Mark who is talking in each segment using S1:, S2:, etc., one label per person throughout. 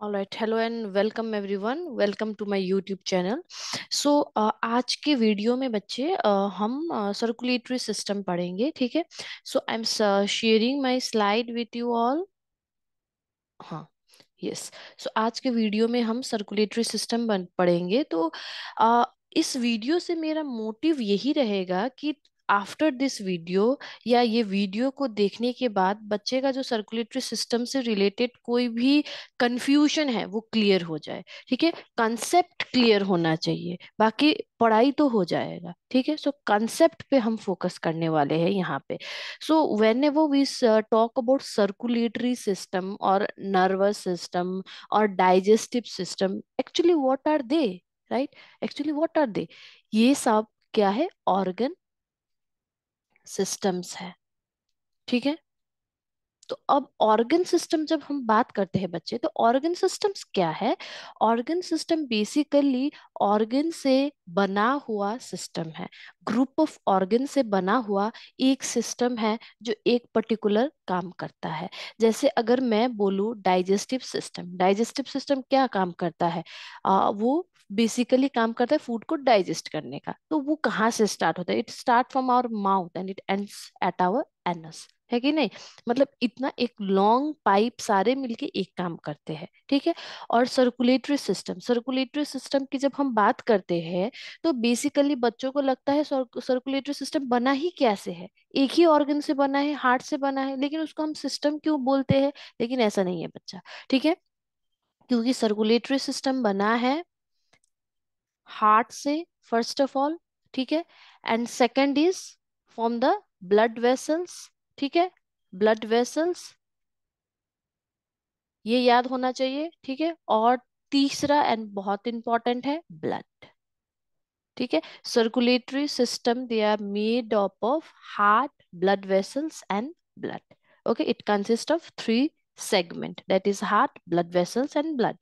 S1: All right, hello and welcome everyone. Welcome to my YouTube channel. So uh, आज के video में बच्चे uh, हम सर्कुलेटरी uh, सिस्टम पढ़ेंगे ठीक है so I am sharing my slide with you all हाँ यस सो आज के वीडियो में हम सर्कुलेटरी सिस्टम बन पढ़ेंगे तो uh, इस वीडियो से मेरा मोटिव यही रहेगा कि आफ्टर दिस वीडियो या ये वीडियो को देखने के बाद बच्चे का जो सर्कुलेटरी सिस्टम से रिलेटेड कोई भी कंफ्यूजन है वो क्लियर हो जाए ठीक है कंसेप्ट क्लियर होना चाहिए बाकी पढ़ाई तो हो जाएगा ठीक है सो कंसेप्ट पे हम फोकस करने वाले हैं यहाँ पे सो वेन वो we talk about circulatory system और नर्वस सिस्टम और digestive system actually what are they right actually what are they ये सब क्या है ऑर्गन सिस्टम्स है ठीक है तो अब ऑर्गन सिस्टम जब हम बात करते हैं बच्चे तो ऑर्गन सिस्टम्स क्या है ऑर्गन सिस्टम बेसिकली ऑर्गन से बना हुआ सिस्टम है ग्रुप ऑफ ऑर्गन से बना हुआ एक सिस्टम है जो एक पर्टिकुलर काम करता है जैसे अगर मैं बोलूँ डाइजेस्टिव सिस्टम डाइजेस्टिव सिस्टम क्या काम करता है आ, वो बेसिकली काम करता है फूड को डाइजेस्ट करने का तो वो कहाँ से स्टार्ट होता है it start from our mouth and it ends at our anus है कि नहीं मतलब इतना एक लॉन्ग पाइप सारे मिलके एक काम करते हैं ठीक है और सर्कुलेटरी सिस्टम सर्कुलेटरी सिस्टम की जब हम बात करते हैं तो बेसिकली बच्चों को लगता है सर्कुलेटरी सिस्टम बना ही कैसे है एक ही ऑर्गन से बना है हार्ट से बना है लेकिन उसको हम सिस्टम क्यों बोलते हैं लेकिन ऐसा नहीं है बच्चा ठीक है क्योंकि सर्कुलेटरी सिस्टम बना है हार्ट से फर्स्ट ऑफ ऑल ठीक है and second is from the blood vessels ठीक है ब्लड वेसल्स ये याद होना चाहिए ठीक है और तीसरा एंड बहुत इंपॉर्टेंट है ब्लड ठीक है circulatory system they are made up of heart blood vessels and blood okay it consist of three segment that is heart blood vessels and blood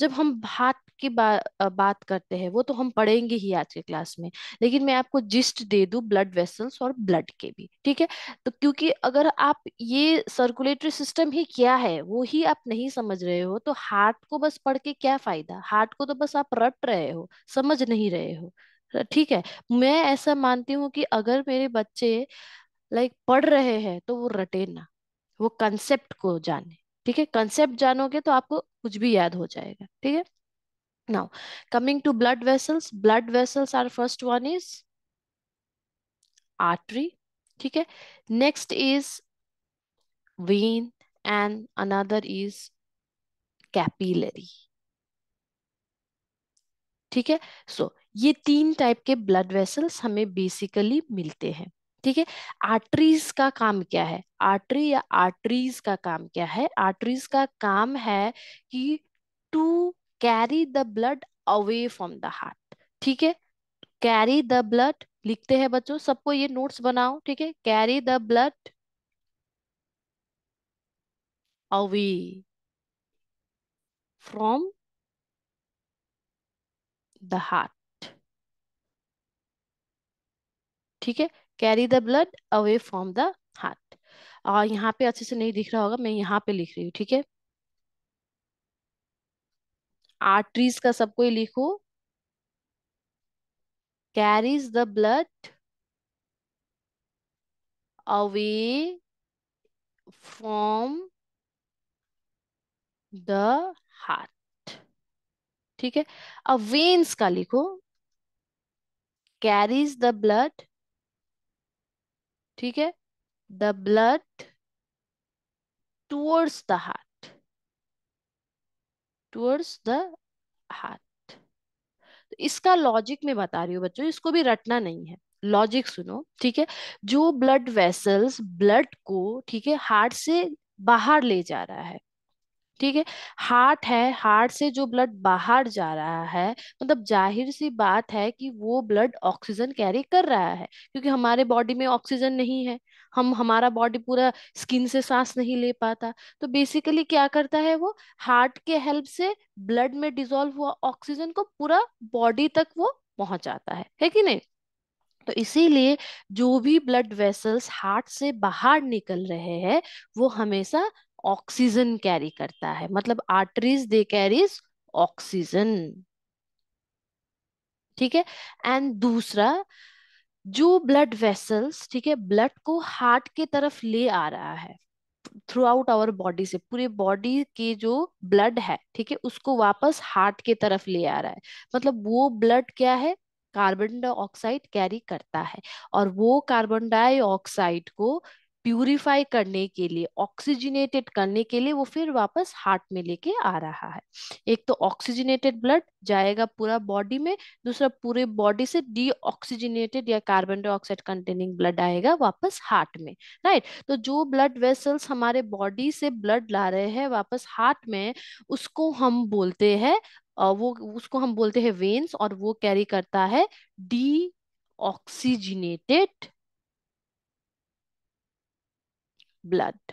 S1: जब हम हार्ट की बा, बात करते हैं वो तो हम पढ़ेंगे ही आज के क्लास में लेकिन मैं आपको जिस्ट दे दू ब्लड वेसल्स और ब्लड के भी ठीक है तो क्योंकि अगर आप ये सर्कुलेटरी सिस्टम ही क्या है वो ही आप नहीं समझ रहे हो तो हार्ट को बस पढ़ के क्या फायदा हार्ट को तो बस आप रट रहे हो समझ नहीं रहे हो तो ठीक है मैं ऐसा मानती हूँ कि अगर मेरे बच्चे लाइक पढ़ रहे हैं तो वो रटे ना वो कंसेप्ट को जाने ठीक है कंसेप्ट जानोगे तो आपको कुछ भी याद हो जाएगा ठीक है now coming to blood vessels blood vessels are first one is artery ठीक है next is vein and another is capillary ठीक है सो so, ये तीन टाइप के ब्लड वेसल्स हमें बेसिकली मिलते हैं ठीक है आर्टरीज का काम क्या है आर्टरी या आर्टरीज का काम क्या है आर्टरीज का काम है कि to carry the blood away from the heart ठीक है कैरी द ब्लड लिखते हैं बच्चों सबको ये नोट्स बनाओ ठीक है carry the blood away from the heart ठीक है carry the blood away from the heart और यहाँ पे अच्छे से नहीं दिख रहा होगा मैं यहाँ पे लिख रही हूँ ठीक है आर्टरीज का सबको ही लिखो carries the blood away from the heart ठीक है अब वेन्स का लिखो कैरीज द ब्लड ठीक है the blood towards the heart towards the heart तो इसका लॉजिक मैं बता रही हूँ बच्चों इसको भी रटना नहीं है लॉजिक सुनो ठीक है जो ब्लड वेसल्स ब्लड को ठीक है हार्ट से बाहर ले जा रहा है ठीक है हार्ट है हार्ट से जो ब्लड बाहर जा रहा है मतलब जाहिर सी बात है कि वो ब्लड ऑक्सीजन कैरी कर रहा है क्योंकि हमारे बॉडी में ऑक्सीजन नहीं है हम हमारा बॉडी पूरा स्किन से सांस नहीं ले पाता तो बेसिकली क्या करता है वो हार्ट के हेल्प से ब्लड में डिजोल्व हुआ ऑक्सीजन को पूरा बॉडी तक वो पहुंचाता है है कि नहीं तो इसीलिए जो भी ब्लड वेसल्स हार्ट से बाहर निकल रहे हैं वो हमेशा ऑक्सीजन कैरी करता है मतलब आर्टरीज दे कैरीज ऑक्सीजन ठीक है एंड दूसरा जो ब्लड वेसल्स ठीक है ब्लड को हार्ट के तरफ ले आ रहा है थ्रू आउट आवर बॉडी से पूरे बॉडी के जो ब्लड है ठीक है उसको वापस हार्ट के तरफ ले आ रहा है मतलब वो ब्लड क्या है कार्बन डाइऑक्साइड कैरी करता है और वो कार्बन डाइऑक्साइड को प्यूरिफाई करने के लिए ऑक्सीजनेटेड करने के लिए वो फिर वापस हार्ट में लेके आ रहा है एक तो ऑक्सीजनेटेड ब्लड जाएगा पूरा बॉडी में दूसरा पूरे बॉडी से डीऑक्सीजनेटेड या कार्बन डाइऑक्साइड कंटेनिंग ब्लड आएगा वापस हार्ट में राइट तो जो ब्लड वेसल्स हमारे बॉडी से ब्लड ला रहे हैं वापस हार्ट में उसको हम बोलते हैं वो उसको हम बोलते हैं वेन्स और वो कैरी करता है डी ऑक्सीजनेटेड ब्लड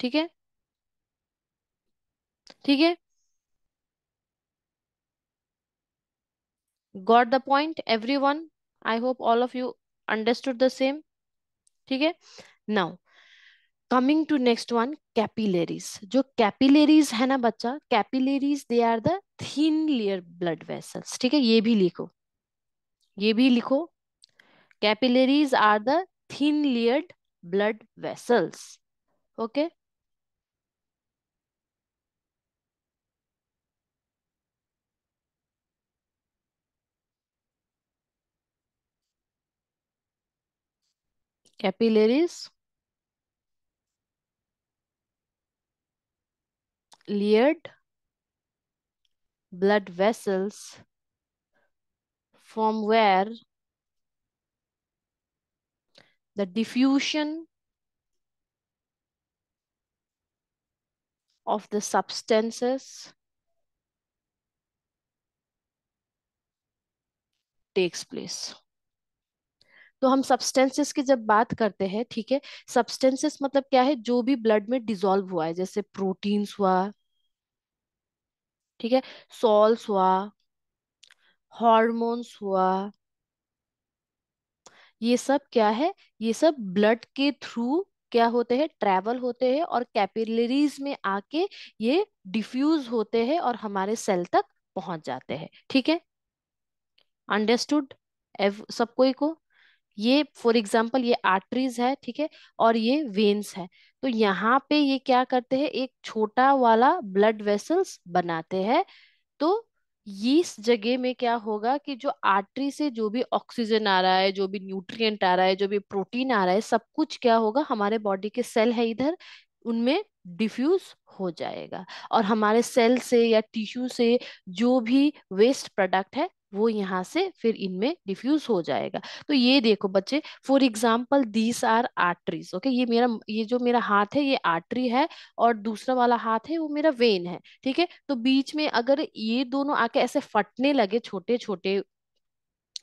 S1: ठीक है ठीक है got the point everyone I hope all of you understood the same ठीक है now coming to next one capillaries जो कैपिलेरीज है ना बच्चा capillaries they are the thin layer blood vessels ठीक है ये भी लिखो ये भी लिखो capillaries are the thin layered blood vessels Okay. Capillaries. Layered blood vessels from where the diffusion of the substances takes place तो हम सब्सटेंसेस की जब बात करते हैं ठीक है सब्सटेंसेस मतलब क्या है जो भी ब्लड में डिजोल्व हुआ है जैसे प्रोटीन्स हुआ ठीक है सॉल्स हुआ हॉर्मोन्स हुआ ये सब क्या है ये सब ब्लड के थ्रू क्या होते हैं ट्रेवल होते हैं और कैपिलरीज में आके ये डिफ्यूज होते हैं और हमारे सेल तक पहुंच जाते हैं ठीक है अंडरस्टूड एव सब कोई को ये फॉर एग्जाम्पल ये आर्टरीज है ठीक है और ये वेन्स है तो यहाँ पे ये क्या करते हैं एक छोटा वाला ब्लड वेसल्स बनाते हैं तो इस जगह में क्या होगा कि जो आर्टरी से जो भी ऑक्सीजन आ रहा है जो भी न्यूट्रिएंट आ रहा है जो भी प्रोटीन आ रहा है सब कुछ क्या होगा हमारे बॉडी के सेल है इधर उनमें डिफ्यूज हो जाएगा और हमारे सेल से या टिश्यू से जो भी वेस्ट प्रोडक्ट है वो यहाँ से फिर इनमें डिफ्यूज हो जाएगा तो ये देखो बच्चे for example these are arteries okay ये मेरा ये जो मेरा हाथ है ये आर्टरी है और दूसरा वाला हाथ है वो मेरा वेन है ठीक है तो बीच में अगर ये दोनों आके ऐसे फटने लगे छोटे छोटे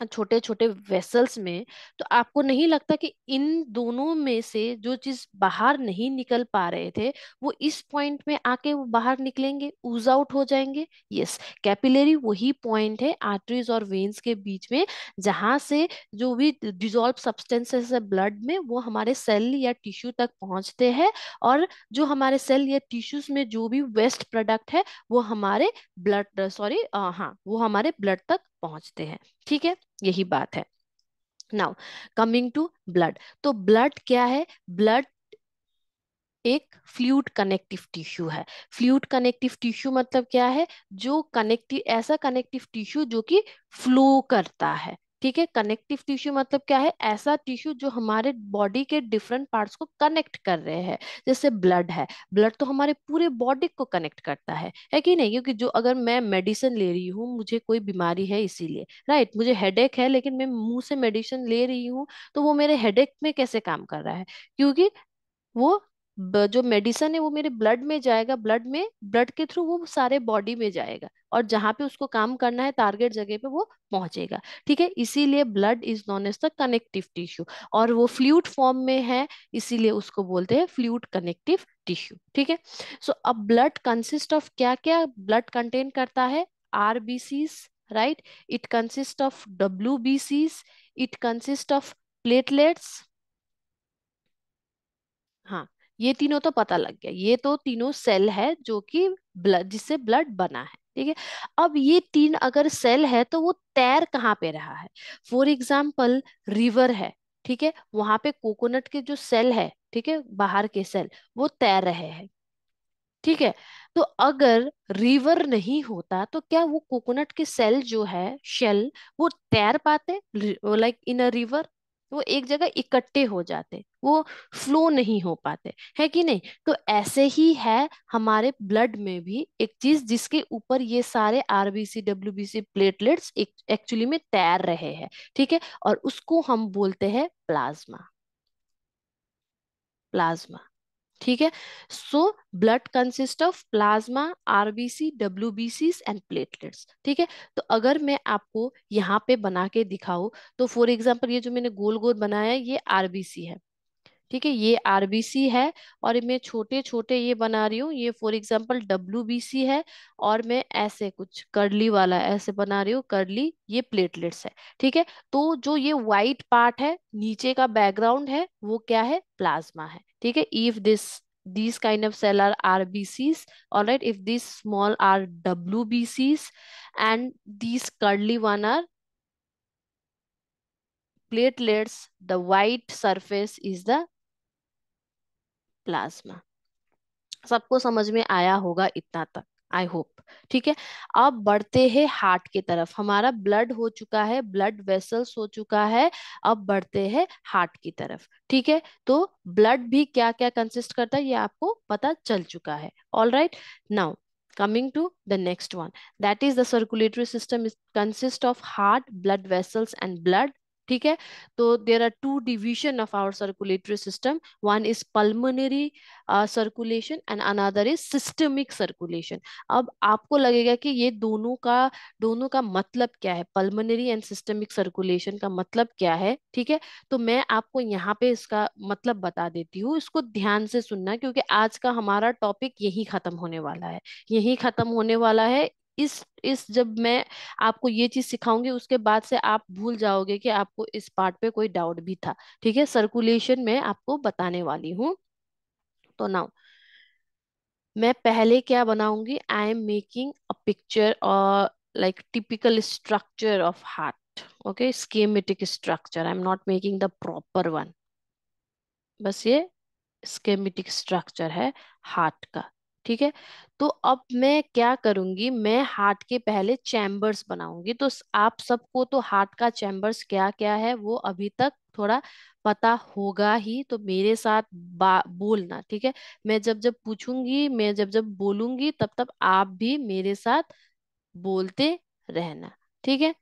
S1: छोटे छोटे वेसल्स में तो आपको नहीं लगता कि इन दोनों में से जो चीज बाहर नहीं निकल पा रहे थे वो इस पॉइंट में आके वो बाहर निकलेंगे ऊज आउट हो जाएंगे यस कैपिलरी वही पॉइंट है आर्टरीज और वेन्स के बीच में जहां से जो भी डिजोल्व सब्सटेंसेस है ब्लड में वो हमारे सेल या टिश्यू तक पहुंचते हैं और जो हमारे सेल या टिश्यूज में जो भी वेस्ट प्रोडक्ट है वो हमारे ब्लड सॉरी हाँ वो हमारे ब्लड तक पहुंचते हैं ठीक है यही बात है नाउ कमिंग टू ब्लड तो ब्लड क्या है ब्लड एक फ्लूड कनेक्टिव टिश्यू है फ्लूड कनेक्टिव टिश्यू मतलब क्या है जो कनेक्टिव ऐसा कनेक्टिव टिश्यू जो कि फ्लो करता है ठीक है कनेक्टिव टिश्यू मतलब क्या है ऐसा टिश्यू जो हमारे बॉडी के डिफरेंट पार्ट्स को कनेक्ट कर रहे हैं जैसे ब्लड है ब्लड तो हमारे पूरे बॉडी को कनेक्ट करता है है कि नहीं क्योंकि जो अगर मैं मेडिसिन ले रही हूँ मुझे कोई बीमारी है इसीलिए राइट मुझे हेडेक है लेकिन मैं मुंह से मेडिसिन ले रही हूँ तो वो मेरे हेडेक में कैसे काम कर रहा है क्योंकि वो जो मेडिसन है वो मेरे ब्लड में जाएगा ब्लड में ब्लड के थ्रू वो सारे बॉडी में जाएगा और जहां पे उसको काम करना है टारगेट जगह पे वो पहुंचेगा ठीक है इसीलिए blood is known as the connective tissue और वो फ्लूड फॉर्म में है इसीलिए उसको बोलते हैं फ्लूड कनेक्टिव टिश्यू ठीक है सो अब ब्लड कंसिस्ट ऑफ क्या क्या ब्लड कंटेन करता है RBCs right it consist of W it consist of platelets हाँ ये तीनों तो पता लग गया ये तो तीनों सेल है जो कि ब्लड जिससे ब्लड बना है ठीक है अब ये तीन अगर सेल है तो वो तैर कहाँ पे रहा है फॉर एग्जाम्पल रिवर है ठीक है वहां पे कोकोनट के जो सेल है ठीक है बाहर के सेल वो तैर रहे हैं ठीक है तो अगर रिवर नहीं होता तो क्या वो कोकोनट के सेल जो है शेल वो तैर पाते लाइक इन अ रिवर तो वो एक जगह इकट्ठे हो जाते वो फ्लो नहीं हो पाते है कि नहीं तो ऐसे ही है हमारे ब्लड में भी एक चीज जिसके ऊपर ये सारे आरबीसी सी प्लेटलेट्स एक्चुअली में तैर रहे हैं ठीक है और उसको हम बोलते हैं प्लाज्मा प्लाज्मा ठीक है so blood consist of plasma RBC W and platelets ठीक है तो अगर मैं आपको यहाँ पे बना के दिखाऊँ तो फॉर एग्जाम्पल ये जो मैंने गोल गोल बनाया ये आरबीसी है ठीक है ये आरबीसी है और मैं छोटे छोटे ये बना रही हूँ ये फॉर एग्जाम्पल डब्ल्यू है और मैं ऐसे कुछ करली वाला ऐसे बना रही हूँ करली ये प्लेटलेट्स है ठीक है तो जो ये व्हाइट पार्ट है नीचे का बैकग्राउंड है वो क्या है प्लाज्मा है ठीक है if this are R B cell are right if this small are small be WBCs and this curly one are platelets, the white surface is the plasma सबको समझ में आया होगा इतना तक आई होप ठीक है अब बढ़ते हैं हार्ट की तरफ हमारा ब्लड हो चुका है ब्लड वेसल्स हो चुका है अब बढ़ते हैं हार्ट की तरफ ठीक है तो ब्लड भी क्या क्या कंसिस्ट करता है ये आपको पता चल चुका है all right now coming to the next one that is the circulatory system is consists of heart blood vessels and ठीक है तो there are two division of our circulatory system one is pulmonary circulation and another is systemic circulation अब आपको लगेगा कि ये दोनों का दोनों का मतलब क्या है पल्मोनरी एंड सिस्टमिक सर्कुलेशन का मतलब क्या है ठीक है तो मैं आपको यहाँ पे इसका मतलब बता देती हूँ इसको ध्यान से सुनना क्योंकि आज का हमारा टॉपिक यही खत्म होने वाला है यही खत्म होने वाला है इस इस जब मैं आपको ये चीज सिखाऊंगी उसके बाद से आप भूल जाओगे कि आपको इस पार्ट पे कोई डाउट भी था ठीक है सर्कुलेशन में आपको बताने वाली हूँ तो नाउ मैं पहले क्या बनाऊंगी I am making a picture और like typical structure of heart okay schematic structure I am not making the proper one बस ये स्केमेटिक स्ट्रक्चर है हार्ट का ठीक है तो अब मैं क्या करूंगी मैं हार्ट के पहले चैम्बर्स बनाऊंगी तो आप सबको तो हार्ट का चैम्बर्स क्या क्या है वो अभी तक थोड़ा पता होगा ही तो मेरे साथ बोलना ठीक है मैं जब जब पूछूंगी मैं जब जब बोलूंगी तब तब आप भी मेरे साथ बोलते रहना ठीक है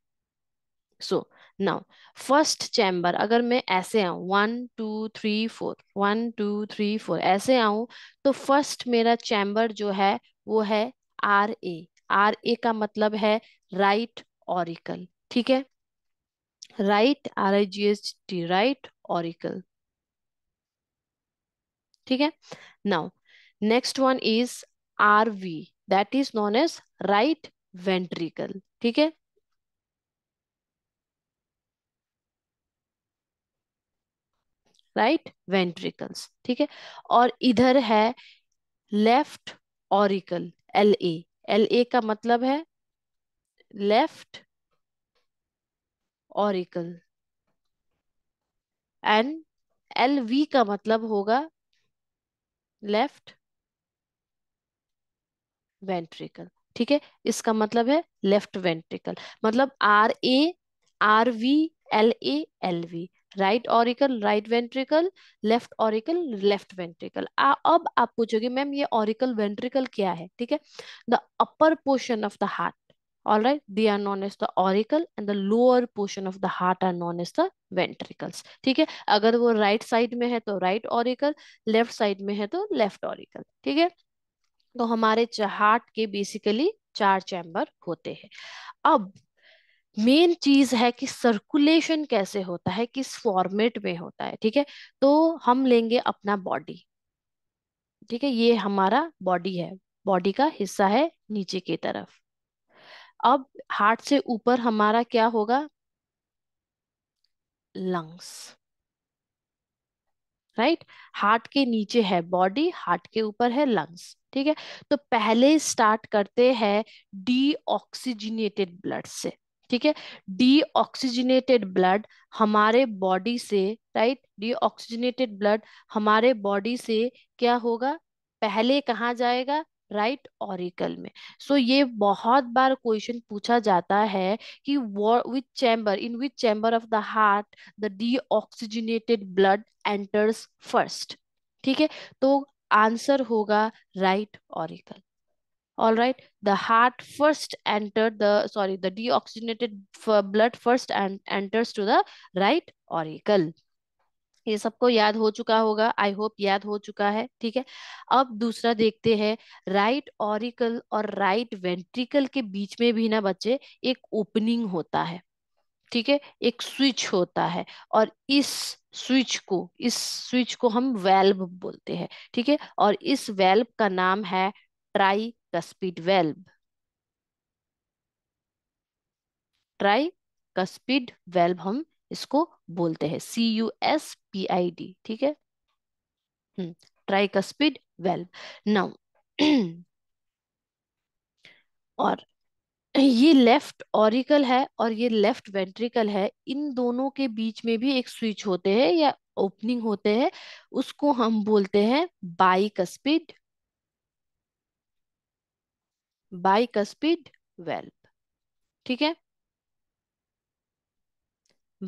S1: so so, now first chamber अगर मैं ऐसे आऊ one two three four one two three four ऐसे आऊ तो फर्स्ट मेरा चैम्बर जो है वो है आर ए आर ए का मतलब है राइट ऑरिकल ठीक है right R I G S T right auricle ठीक है now next one is R V that is known as right ventricle ठीक है राइट वेंट्रिकल्स ठीक है और इधर है left auricle L A L A का मतलब है left auricle and L V का मतलब होगा लेफ्ट वेंट्रिकल ठीक है इसका मतलब है लेफ्ट वेंट्रिकल मतलब R A R V L A L V right auricle right ventricle left auricle left ventricle अब आप पूछोगे मैम ये ऑरिकल वेंट्रिकल क्या है ठीक है the upper portion of the heart all right they are known as the auricle and the lower portion of the heart are known as the ventricles ठीक है अगर वो right side में है तो right auricle left side में है तो left auricle ठीक है तो हमारे हार्ट के बेसिकली चार चैम्बर होते हैं अब मेन चीज है कि सर्कुलेशन कैसे होता है किस फॉर्मेट में होता है ठीक है तो हम लेंगे अपना बॉडी ठीक है ये हमारा बॉडी है बॉडी का हिस्सा है नीचे की तरफ अब हार्ट से ऊपर हमारा क्या होगा लंग्स राइट हार्ट के नीचे है बॉडी हार्ट के ऊपर है लंग्स ठीक है तो पहले स्टार्ट करते हैं डीऑक्सीजनेटेड ब्लड से ठीक है ऑक्सीजनेटेड ब्लड हमारे बॉडी से राइट ऑक्सीजनेटेड ब्लड हमारे बॉडी से क्या होगा पहले कहाँ जाएगा राइट ऑरिकल में सो so, ये बहुत बार क्वेश्चन पूछा जाता है कि which chamber in which chamber of the heart the deoxygenated blood enters first ठीक है तो आंसर होगा right auricle all right the heart first entered the sorry the deoxygenated blood first and enters to the right auricle ये सबको याद हो चुका होगा आई होप याद हो चुका है ठीक है अब दूसरा देखते हैं राइट ऑरिकल और राइट वेंट्रिकल के बीच में भी ना बच्चे एक ओपनिंग होता है ठीक है एक स्विच होता है और इस स्विच को इस स्विच को हम वेल्व बोलते हैं ठीक है और इस वेल्व का नाम है ट्राई cuspid valve. Tricuspid valve हम इसको बोलते हैं C U S P I D ठीक है ट्राई कस्पिड वेल्व नाउ और ये लेफ्ट ऑरिकल है और ये लेफ्ट वेंट्रिकल है इन दोनों के बीच में भी एक स्विच होते हैं या ओपनिंग होते हैं उसको हम बोलते हैं बाई कस्पिड बाइकस्पिड वेल्प ठीक है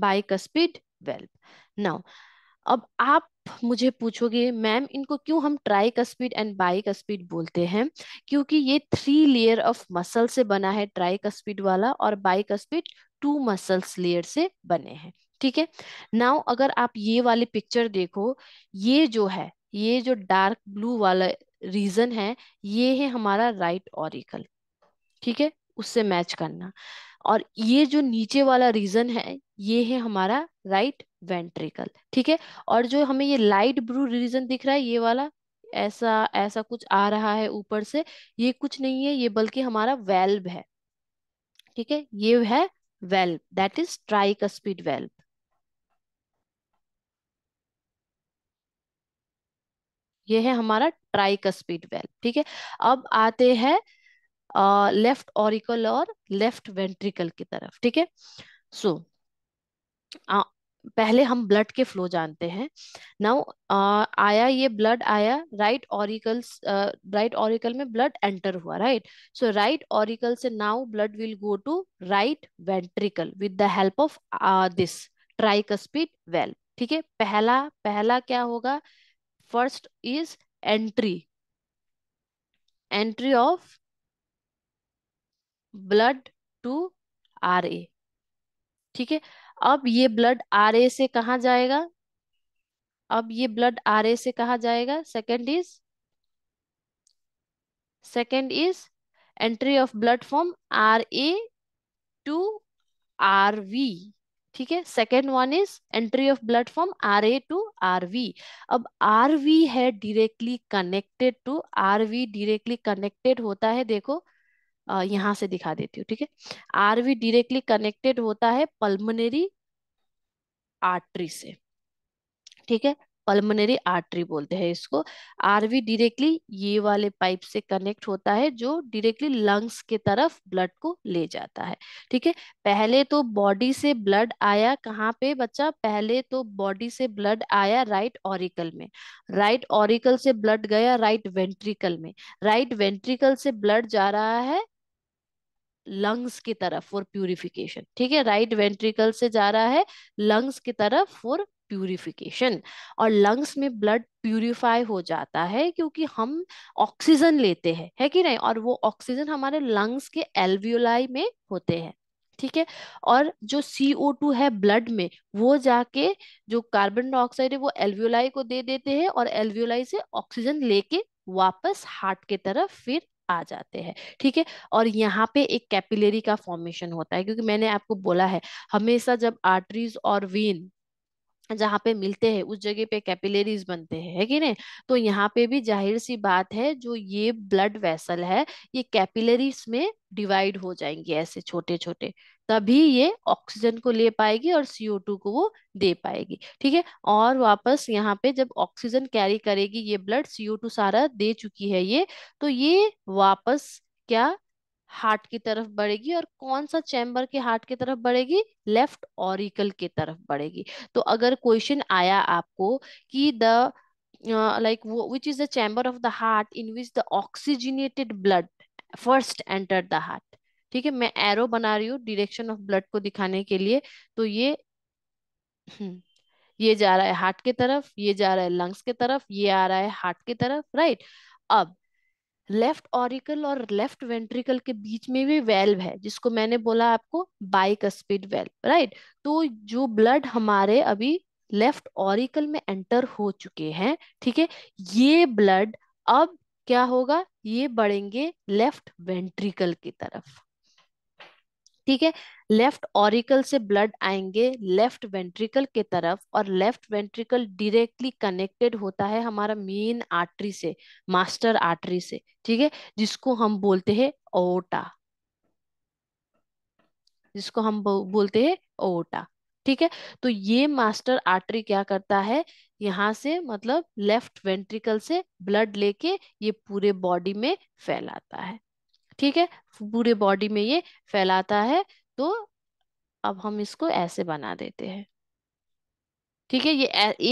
S1: बाइकस्पिड वेल्प नाउ अब आप मुझे पूछोगे मैम इनको क्यों हम ट्राइकस्पिड एंड बाइकस्पिड बोलते हैं क्योंकि ये थ्री लेयर ऑफ मसल से बना है ट्राइकस्पिड वाला और बाइकस्पिड टू मसल्स लेयर से बने हैं ठीक है नाउ अगर आप ये वाली पिक्चर देखो ये जो है ये जो डार्क ब्लू वाला रीजन है ये है हमारा राइट ऑरिकल ठीक है उससे मैच करना और ये जो नीचे वाला रीजन है ये है हमारा राइट वेंट्रिकल ठीक है और जो हमें ये लाइट ब्लू रीजन दिख रहा है ये वाला ऐसा ऐसा कुछ आ रहा है ऊपर से ये कुछ नहीं है ये बल्कि हमारा वेल्व है ठीक है ये है valve that is tricuspid valve ये है हमारा ट्राइकस्पिड वेल ठीक है अब आते हैं लेफ्ट ऑरिकल और लेफ्ट वेंट्रिकल की तरफ ठीक है सो पहले हम ब्लड के फ्लो जानते हैं नाउ आया ये ब्लड आया राइट ऑरिकल राइट ऑरिकल में ब्लड एंटर हुआ राइट सो राइट ऑरिकल से now blood will go to right ventricle with the help of this tricuspid valve ठीक है पहला पहला क्या होगा first is entry entry of blood to R A ठीक है अब ये ब्लड आर ए से कहा जाएगा अब ये ब्लड आर ए से कहा जाएगा second is second is entry of blood from R A to R V ठीक है second one is entry of blood from R A to R V अब आर वी है directly connected to R V directly connected होता है देखो यहां से दिखा देती हूँ ठीक है आर वी डिरेक्टली कनेक्टेड होता है पल्मोनरी आर्टरी से ठीक है पल्मोनरी आर्टरी बोलते हैं इसको आरवी डायरेक्टली ये वाले पाइप से कनेक्ट होता है जो डायरेक्टली लंग्स के तरफ ब्लड को ले जाता है ठीक है पहले तो बॉडी से ब्लड आया कहाँ पे बच्चा पहले तो बॉडी से ब्लड आया राइट ऑरिकल में राइट ऑरिकल से ब्लड गया राइट वेंट्रिकल में राइट वेंट्रिकल से ब्लड जा रहा है लंग्स की तरफ फॉर प्यूरिफिकेशन ठीक है राइट वेंट्रिकल से जा रहा है लंग्स की तरफ फॉर प्यूरिफिकेशन और लंग्स में ब्लड प्यूरिफाई हो जाता है क्योंकि हम ऑक्सीजन लेते हैं है कि नहीं और वो ऑक्सीजन हमारे लंग्स के एल्वियोलाई में होते हैं ठीक है और जो CO2 है ब्लड में वो जाके जो कार्बन डाइऑक्साइड है वो एल्वियोलाई को दे देते हैं और एल्वियोलाई से ऑक्सीजन लेके वापस हार्ट के तरफ फिर आ जाते हैं ठीक है और यहाँ पे एक कैपिलरी का फॉर्मेशन होता है क्योंकि मैंने आपको बोला है हमेशा जब आर्टरीज और वेन जहाँ पे मिलते हैं उस जगह पे कैपिलरीज बनते हैं है कि नहीं तो यहाँ पे भी जाहिर सी बात है जो ये ब्लड वेसल है ये कैपिलरीज में डिवाइड हो जाएंगे ऐसे छोटे छोटे तभी ये ऑक्सीजन को ले पाएगी और सीओ टू को वो दे पाएगी ठीक है और वापस यहाँ पे जब ऑक्सीजन कैरी करेगी ये ब्लड सीओ टू सारा दे चुकी है ये तो ये वापस क्या हार्ट की तरफ बढ़ेगी और कौन सा चैम्बर के हार्ट की तरफ बढ़ेगी लेफ्ट ऑरिकल के तरफ बढ़ेगी तो अगर क्वेश्चन आया आपको कि the like which is the chamber of the heart in which the oxygenated blood first enter the heart ठीक है मैं एरो बना रही हूँ डिरेक्शन ऑफ ब्लड को दिखाने के लिए तो ये हम्म, ये जा रहा है हार्ट के तरफ ये जा रहा है लंग्स के तरफ ये आ रहा है हार्ट की तरफ राइट अब लेफ्ट ऑरिकल और लेफ्ट वेंट्रिकल के बीच में भी वेल्व है जिसको मैंने बोला आपको बाइकस्पिड वेल्व राइट तो जो ब्लड हमारे अभी लेफ्ट ऑरिकल में एंटर हो चुके हैं ठीक है ये ब्लड अब क्या होगा ये बढ़ेंगे लेफ्ट वेंट्रिकल की तरफ ठीक है लेफ्ट ऑरिकल से ब्लड आएंगे लेफ्ट वेंट्रिकल के तरफ और लेफ्ट वेंट्रिकल डायरेक्टली कनेक्टेड होता है हमारा मेन आर्टरी से मास्टर आर्टरी से ठीक है जिसको हम बोलते हैं ओटा जिसको हम बोलते हैं ओटा ठीक है तो ये मास्टर आर्टरी क्या करता है यहां से मतलब लेफ्ट वेंट्रिकल से ब्लड लेके ये पूरे बॉडी में फैलाता है ठीक है पूरे बॉडी में ये फैलाता है तो अब हम इसको ऐसे बना देते हैं ठीक है ये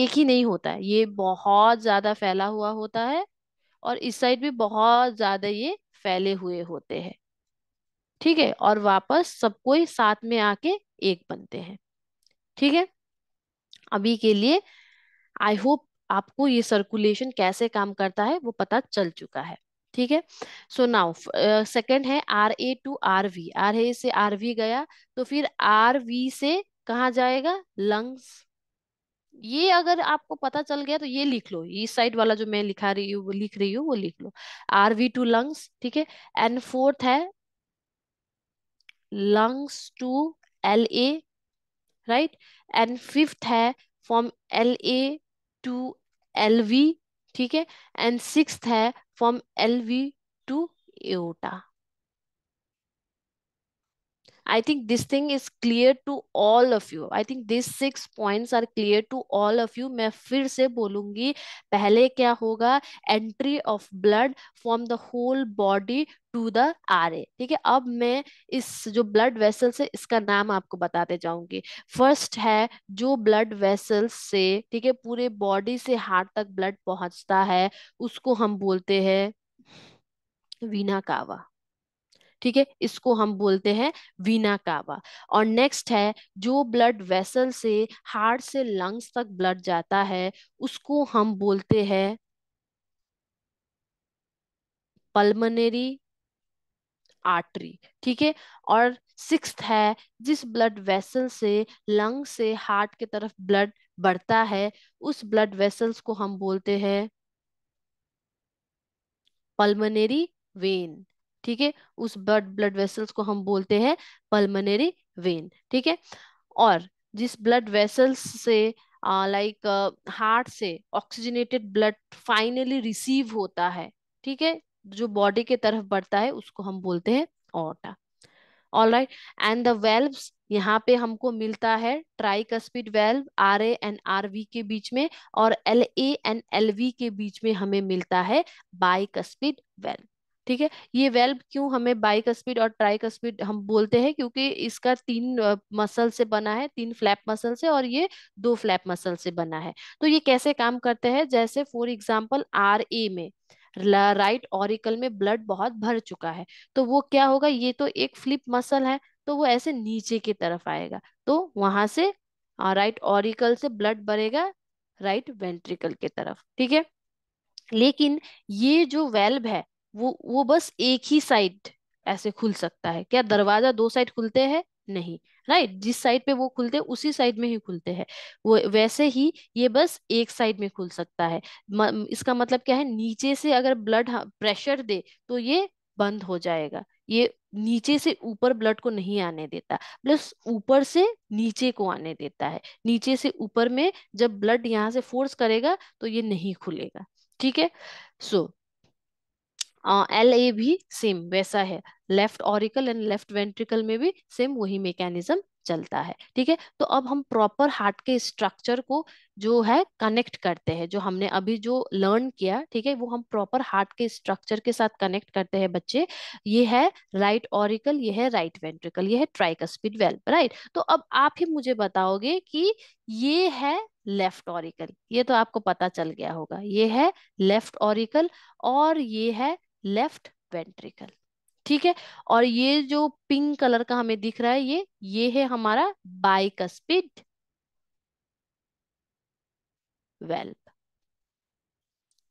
S1: एक ही नहीं होता है ये बहुत ज्यादा फैला हुआ होता है और इस साइड भी बहुत ज्यादा ये फैले हुए होते हैं ठीक है और वापस सबको कोई साथ में आके एक बनते हैं ठीक है अभी के लिए आई होप आपको ये सर्कुलेशन कैसे काम करता है वो पता चल चुका है ठीक है सो नाउ सेकेंड है R A to R V R A से आर वी गया तो फिर आर वी से कहा जाएगा लंग्स ये अगर आपको पता चल गया तो ये लिख लो ये साइड वाला जो मैं लिखा रही हूँ लिख रही हूँ वो लिख लो आर वी टू लंग्स ठीक है एंड फोर्थ है lungs to L A right and fifth है from L A to L V ठीक है एंड सिक्स है from L V to aorta I think this thing is clear to all of you. I think these six points are clear to all of you. मैं फिर से बोलूंगी पहले क्या होगा entry of blood from the whole body to the R A ठीक है अब मैं इस जो ब्लड वेसल्स से इसका नाम आपको बताते जाऊंगी फर्स्ट है जो ब्लड वेसल्स से ठीक है पूरे बॉडी से हार्ट तक ब्लड पहुंचता है उसको हम बोलते हैं वीना कावा ठीक है इसको हम बोलते हैं वीना कावा और नेक्स्ट है जो ब्लड वेसल से हार्ट से लंग्स तक ब्लड जाता है उसको हम बोलते हैं पल्मोनरी आर्टरी ठीक है और सिक्स है जिस ब्लड वेसल से लंग से हार्ट के तरफ ब्लड बढ़ता है उस ब्लड वेसल्स को हम बोलते हैं पल्मोनरी वेन ठीक है उस ब्लड ब्लड वेसल्स को हम बोलते हैं पल्मोनरी वेन ठीक है और जिस ब्लड वेसल्स से लाइक हार्ट से ऑक्सीजनेटेड ब्लड फाइनली रिसीव होता है ठीक है जो बॉडी के तरफ बढ़ता है उसको हम बोलते हैं aorta all right and the valves यहाँ पे हमको मिलता है tricuspid valve R A and R V के बीच में और L A and L V के बीच में हमें मिलता है बाइकस्पिड वेल्व ठीक है ये वेल्ब क्यों हमें स्पीड और स्पीड हम बोलते हैं क्योंकि इसका तीन मसल से बना है तीन फ्लैप मसल से और ये दो फ्लैप मसल से बना है तो ये कैसे काम करते हैं जैसे फॉर एग्जाम्पल आर ए में राइट ऑरिकल में ब्लड बहुत भर चुका है तो वो क्या होगा ये तो एक फ्लिप मसल है तो वो ऐसे नीचे की तरफ आएगा तो वहां से राइट ऑरिकल से ब्लड भरेगा राइट वेंट्रिकल की तरफ ठीक है लेकिन ये जो वेल्ब है वो वो बस एक ही साइड ऐसे खुल सकता है क्या दरवाजा दो साइड खुलते हैं नहीं राइट जिस साइड पे वो खुलते हैं उसी साइड में ही खुलते हैं वो वैसे ही ये बस एक साइड में खुल सकता है म, इसका मतलब क्या है नीचे से अगर ब्लड प्रेशर दे तो ये बंद हो जाएगा ये नीचे से ऊपर ब्लड को नहीं आने देता प्लस ऊपर से नीचे को आने देता है नीचे से ऊपर में जब ब्लड यहाँ से फोर्स करेगा तो ये नहीं खुलेगा ठीक है सो एल ए भी सेम वैसा है left auricle and left ventricle में भी सेम वही मेकेनिज्म चलता है ठीक है तो अब हम प्रॉपर हार्ट के स्ट्रक्चर को जो है कनेक्ट करते हैं जो हमने अभी जो लर्न किया ठीक है वो हम प्रॉपर हार्ट के स्ट्रक्चर के साथ कनेक्ट करते हैं बच्चे ये है राइट ऑरिकल ये है राइट वेंट्रिकल ये है ट्राइकस्पिड वेल्व राइट तो अब आप ही मुझे बताओगे कि ये है लेफ्ट ऑरिकल ये तो आपको पता चल गया होगा ये है लेफ्ट ऑरिकल और ये है लेफ्ट वेंट्रिकल ठीक है और ये जो पिंक कलर का हमें दिख रहा है ये ये है हमारा बाइकस्पिड वेल्प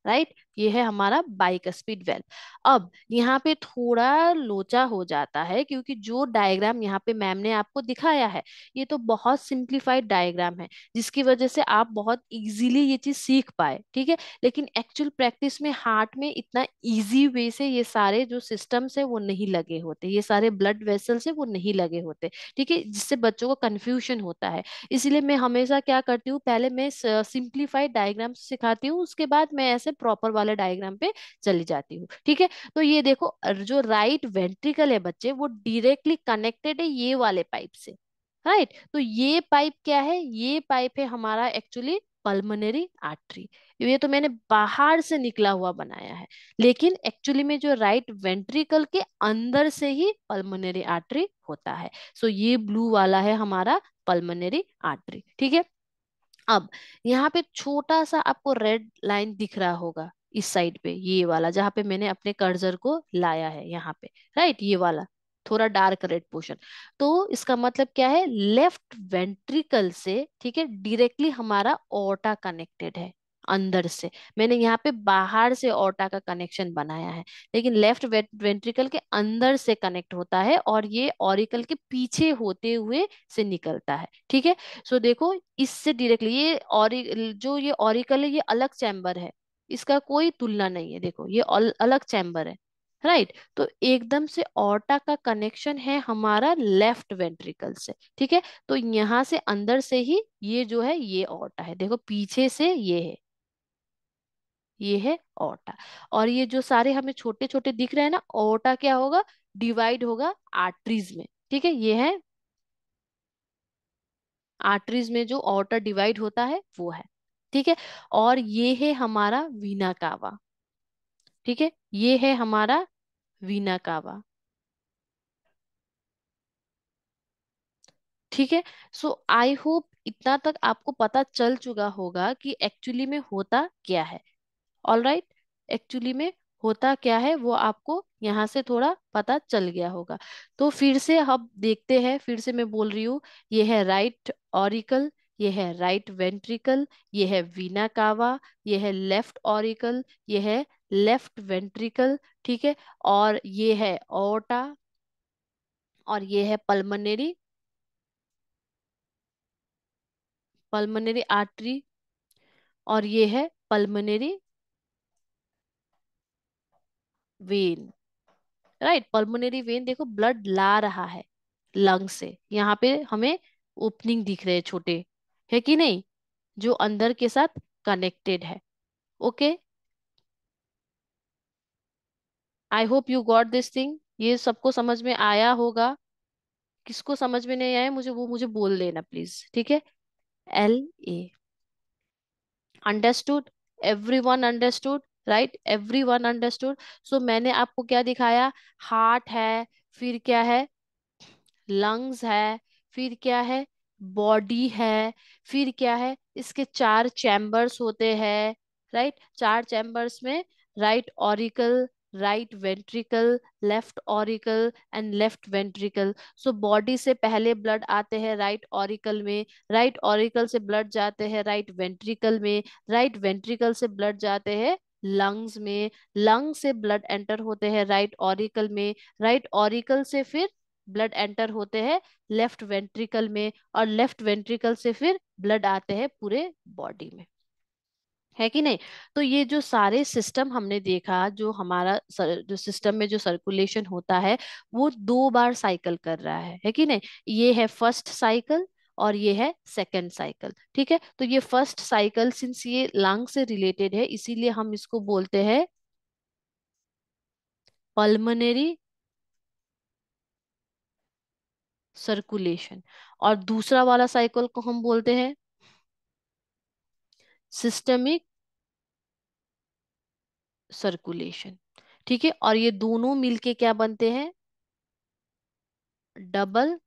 S1: राइट ये है हमारा बाइक स्पीड वेल्व अब यहाँ पे थोड़ा लोचा हो जाता है क्योंकि जो डायग्राम यहाँ पे मैम ने आपको दिखाया है ये तो बहुत सिंप्लीफाइड डायग्राम है जिसकी वजह से आप बहुत इजीली ये चीज सीख पाए ठीक है लेकिन एक्चुअल प्रैक्टिस में हार्ट में इतना इजी वे से ये सारे जो सिस्टम्स है वो नहीं लगे होते ये सारे ब्लड वेसल्स है वो नहीं लगे होते ठीक है जिससे बच्चों को कन्फ्यूजन होता है इसीलिए मैं हमेशा क्या करती हूँ पहले मैं सिंप्लीफाइड डायग्राम सिखाती हूँ उसके बाद मैं ऐसे प्रॉपर वाले डायग्राम पे चली जाती हूँ ठीक है तो ये देखो जो राइट वेंट्रिकल है बच्चे वो डिरेक्टली कनेक्टेड है ये वाले पाइप से राइट right? तो ये पाइप क्या है ये पाइप है हमारा एक्चुअली पल्मोनरी आर्टरी ये तो मैंने बाहर से निकला हुआ बनाया है लेकिन एक्चुअली में जो राइट वेंट्रिकल के अंदर से ही पल्मोनरी आर्टरी होता है सो so ये ब्लू वाला है हमारा पल्मोनरी आर्टरी ठीक है अब यहाँ पे छोटा सा आपको रेड लाइन दिख रहा होगा इस साइड पे ये वाला जहां पे मैंने अपने कर्जर को लाया है यहाँ पे राइट ये वाला थोड़ा डार्क रेड पोर्शन तो इसका मतलब क्या है लेफ्ट वेंट्रिकल से ठीक है डायरेक्टली हमारा ओटा कनेक्टेड है अंदर से मैंने यहाँ पे बाहर से ओटा का कनेक्शन बनाया है लेकिन लेफ्ट वेंट्रिकल के अंदर से कनेक्ट होता है और ये ऑरिकल के पीछे होते हुए से निकलता है ठीक है सो देखो इससे डायरेक्टली ये और जो ये ऑरिकल है ये अलग चैम्बर है इसका कोई तुलना नहीं है देखो ये अलग चैम्बर है राइट right? तो एकदम से ऑर्टा का कनेक्शन है हमारा लेफ्ट वेंट्रिकल से ठीक है तो यहां से अंदर से ही ये जो है ये ऑर्टा है देखो पीछे से ये है ये है ओटा और ये जो सारे हमें छोटे छोटे दिख रहे हैं ना ऑर्टा क्या होगा डिवाइड होगा आर्टरीज में ठीक है ये है आर्टरीज में जो ओटा डिवाइड होता है वो है ठीक है और ये है हमारा वीना कावा ठीक है ये है हमारा वीना कावा ठीक है सो आई होप इतना तक आपको पता चल चुका होगा कि एक्चुअली में होता क्या है ऑल राइट एक्चुअली में होता क्या है वो आपको यहाँ से थोड़ा पता चल गया होगा तो फिर से हम देखते हैं फिर से मैं बोल रही हूँ ये है राइट ऑरिकल यह है राइट वेंट्रिकल यह है वीना कावा यह है लेफ्ट ऑरिकल यह है लेफ्ट वेंट्रिकल ठीक है और ये है ओटा और यह है पल्मोनरी पल्मोनरी आर्टरी और यह है pulmonary vein right pulmonary vein देखो ब्लड ला रहा है लंग से यहाँ पे हमें ओपनिंग दिख रहे हैं छोटे है कि नहीं जो अंदर के साथ कनेक्टेड है okay I hope you got this thing ये सबको समझ में आया होगा किसको समझ में नहीं आया मुझे वो मुझे बोल देना प्लीज ठीक है L A understood everyone understood right everyone understood so मैंने आपको क्या दिखाया हार्ट है फिर क्या है लंग्स है फिर क्या है बॉडी है फिर क्या है इसके चार चैम्बर्स होते हैं राइट चार चैम्बर्स में right auricle right ventricle left auricle and left ventricle so body से पहले ब्लड आते हैं राइट ऑरिकल में राइट ऑरिकल से ब्लड जाते हैं राइट वेंट्रिकल में राइट वेंट्रिकल से ब्लड जाते हैं लंग्स में लंग से ब्लड एंटर होते हैं राइट ऑरिकल में राइट ऑरिकल से फिर ब्लड एंटर होते हैं लेफ्ट वेंट्रिकल में और लेफ्ट वेंट्रिकल से फिर ब्लड आते हैं पूरे बॉडी में है कि नहीं तो ये जो सारे सिस्टम हमने देखा जो हमारा सर, जो सिस्टम में जो सर्कुलेशन होता है वो दो बार साइकिल कर रहा है है कि नहीं ये है फर्स्ट साइकिल और ये है सेकेंड साइकिल ठीक है तो ये फर्स्ट साइकिल सिंस ये लंग से रिलेटेड है इसीलिए हम इसको बोलते हैं पल्मोनरी सर्कुलेशन और दूसरा वाला साइकिल को हम बोलते हैं सिस्टमिक सर्कुलेशन ठीक है और ये दोनों मिलके क्या बनते हैं डबल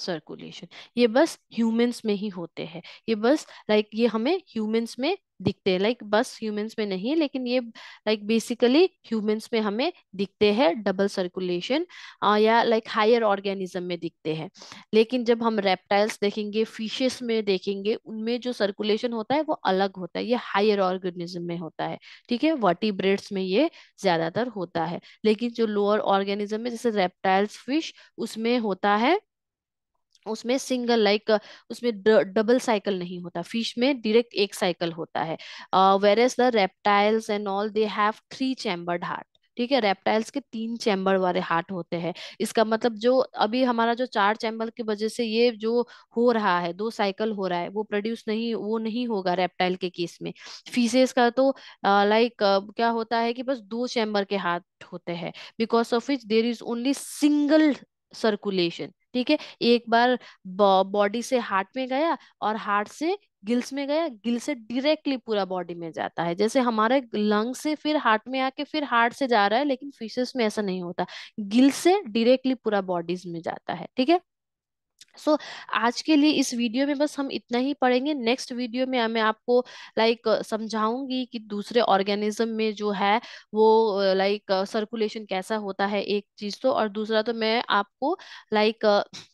S1: सर्कुलेशन ये बस ह्यूमंस में ही होते हैं ये बस लाइक ये हमें ह्यूमंस में दिखते हैं लाइक बस ह्यूमंस में नहीं है लेकिन ये लाइक बेसिकली ह्यूमंस में हमें दिखते हैं डबल सर्कुलेशन या लाइक हायर ऑर्गेनिज्म में दिखते हैं लेकिन जब हम रेप्टाइल्स देखेंगे फिशेस में देखेंगे उनमें जो सर्कुलेशन होता है वो अलग होता है ये हायर ऑर्गेनिज्म में होता है ठीक है वर्टिब्रेट्स में ये ज्यादातर होता है लेकिन जो लोअर ऑर्गेनिज्म में जैसे रेप्टाइल्स फिश उसमें होता है उसमें सिंगल लाइक उसमें डबल साइकिल नहीं होता फिश में डायरेक्ट एक साइकिल होता है whereas the reptiles and all they have three chambered heart ठीक है रेप्टाइल्स के तीन चैम्बर वाले हार्ट होते हैं इसका मतलब जो अभी हमारा जो चार चैम्बर की वजह से ये जो हो रहा है दो साइकिल हो रहा है वो प्रोड्यूस नहीं वो नहीं होगा रेप्टाइल के केस में फीसेस का तो लाइक क्या होता है कि बस दो चैम्बर के हार्ट होते हैं because of which there is only single circulation ठीक है एक बार बॉडी से हार्ट में गया और हार्ट से गिल्स में गया गिल से डायरेक्टली पूरा बॉडी में जाता है जैसे हमारे लंग से फिर हार्ट में आके फिर हार्ट से जा रहा है लेकिन फिशेस में ऐसा नहीं होता गिल से डायरेक्टली पूरा बॉडीज में जाता है ठीक है सो so, आज के लिए इस वीडियो में बस हम इतना ही पढ़ेंगे नेक्स्ट वीडियो में मैं आपको लाइक समझाऊंगी कि दूसरे ऑर्गेनिज्म में जो है वो लाइक सर्कुलेशन कैसा होता है एक चीज तो और दूसरा तो मैं आपको लाइक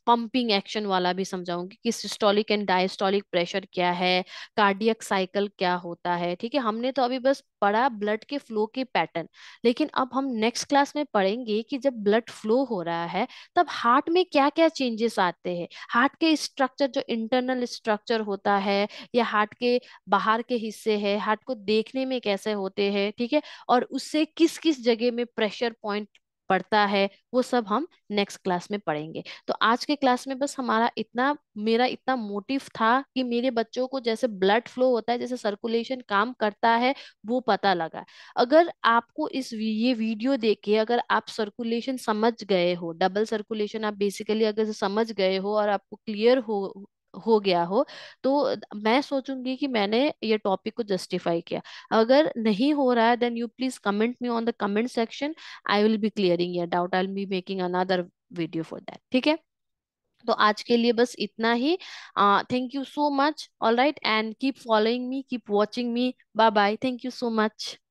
S1: पंपिंग एक्शन वाला भी समझाऊंगी कि सिस्टोलिक एंड डायस्टोलिक प्रेशर क्या है कार्डियक साइकिल क्या होता है ठीक है हमने तो अभी बस पढ़ा ब्लड के फ्लो के पैटर्न लेकिन अब हम नेक्स्ट क्लास में पढ़ेंगे कि जब ब्लड फ्लो हो रहा है तब हार्ट में क्या क्या चेंजेस आते हैं हार्ट के स्ट्रक्चर जो इंटरनल स्ट्रक्चर होता है या हार्ट के बाहर के हिस्से है हार्ट को देखने में कैसे होते हैं ठीक है और उससे किस किस जगह में प्रेशर पॉइंट पड़ता है वो सब हम नेक्स्ट क्लास में पढ़ेंगे तो आज के क्लास में बस हमारा इतना मेरा इतना मोटिव था कि मेरे बच्चों को जैसे ब्लड फ्लो होता है जैसे सर्कुलेशन काम करता है वो पता लगा अगर आपको इस ये वीडियो देख के अगर आप सर्कुलेशन समझ गए हो डबल सर्कुलेशन आप बेसिकली अगर समझ गए हो और आपको क्लियर हो हो गया हो तो मैं सोचूंगी कि मैंने ये टॉपिक को जस्टिफाई किया अगर नहीं हो रहा है then you please comment me on the comment section I will be clearing your doubt I be making another video for that ठीक है तो आज के लिए बस इतना ही thank you so much all right and keep following me keep watching me bye bye thank you so much